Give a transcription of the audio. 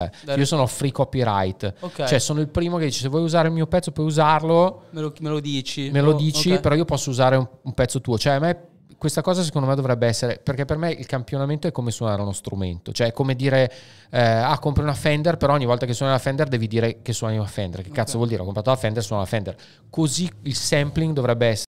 Eh, io sono free copyright, okay. cioè sono il primo che dice se vuoi usare il mio pezzo puoi usarlo, me lo, me lo dici, me lo oh, dici okay. però io posso usare un, un, pezzo tuo, cioè a me questa cosa secondo me dovrebbe essere, perché per me il campionamento è come suonare uno strumento, cioè è come dire eh, ah compri una Fender però ogni volta che suoni una Fender devi dire che suoni una Fender, che okay. cazzo vuol dire ho comprato la Fender suono la Fender, così il sampling dovrebbe essere